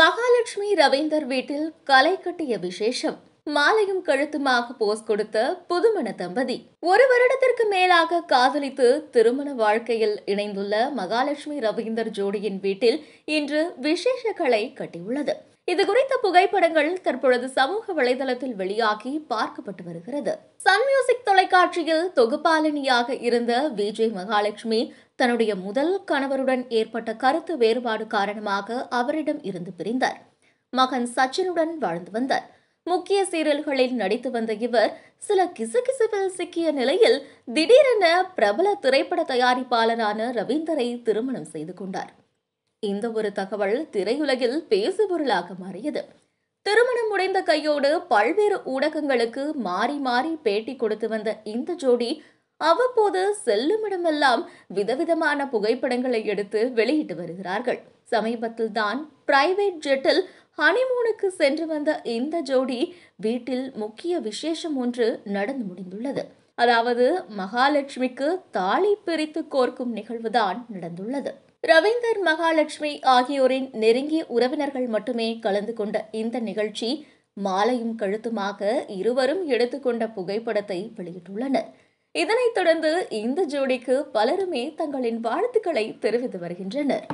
மகாலட்சுமி ரவீந்தர் வீட்டில் கலை கட்டிய விசேஷம் மாலையும் கழுத்துமாக போஸ் கொடுத்த புதுமண தம்பதி ஒரு வருடத்திற்கு மேலாக காதலித்து திருமண வாழ்க்கையில் இணைந்துள்ள மகாலட்சுமி ரவீந்தர் ஜோடியின் வீட்டில் இன்று விசேஷ கலை கட்டியுள்ளது இது குறித்த புகைப்படங்கள் தற்பொழுது சமூக வலைதளத்தில் வெளியாகி பார்க்கப்பட்டு வருகிறது சன் மியூசிக் தொலைக்காட்சியில் தொகுப்பாளினியாக இருந்த விஜய் மகாலட்சுமி தன்னுடைய முதல் கணவருடன் ஏற்பட்ட கருத்து வேறுபாடு காரணமாக அவரிடம் இருந்து பிரிந்தார் மகன் சச்சினுடன் வாழ்ந்து வந்தார் முக்கிய சீரியல்களில் நடித்து வந்த இவர் சில கிசுகிசுவில் சிக்கிய நிலையில் திடீரென பிரபல திரைப்பட தயாரிப்பாளரான ரவீந்தரை திருமணம் செய்து கொண்டார் இந்த ஒரு தகவல் திரையுலகில் பேசுபொருளாக மாறியது திருமணம் முடிந்த கையோடு பல்வேறு ஊடகங்களுக்கு மாறி மாறி பேட்டி கொடுத்து வந்த இந்த ஜோடி அவ்வப்போது செல்லும் இடமெல்லாம் விதவிதமான புகைப்படங்களை எடுத்து வெளியிட்டு வருகிறார்கள் சமீபத்தில் தான் பிரைவேட் ஜெட்டில் ஹனிமூனுக்கு சென்று வந்த இந்த ஜோடி வீட்டில் முக்கிய விசேஷம் ஒன்று நடந்து முடிந்துள்ளது அதாவது மகாலட்சுமிக்கு தாலி பிரித்து கோர்க்கும் நிகழ்வுதான் நடந்துள்ளது ரவீந்தர் மகாலட்சுமி ஆகியோரின் நெருங்கிய உறவினர்கள் மட்டுமே கலந்து கொண்ட இந்த நிகழ்ச்சி மாலையும் கழுத்துமாக இருவரும் எடுத்துக்கொண்ட புகைப்படத்தை வெளியிட்டுள்ளனர் இதனைத் தொடர்ந்து இந்த ஜோடிக்கு பலருமே தங்களின் வாழ்த்துக்களை தெரிவித்து வருகின்றனர்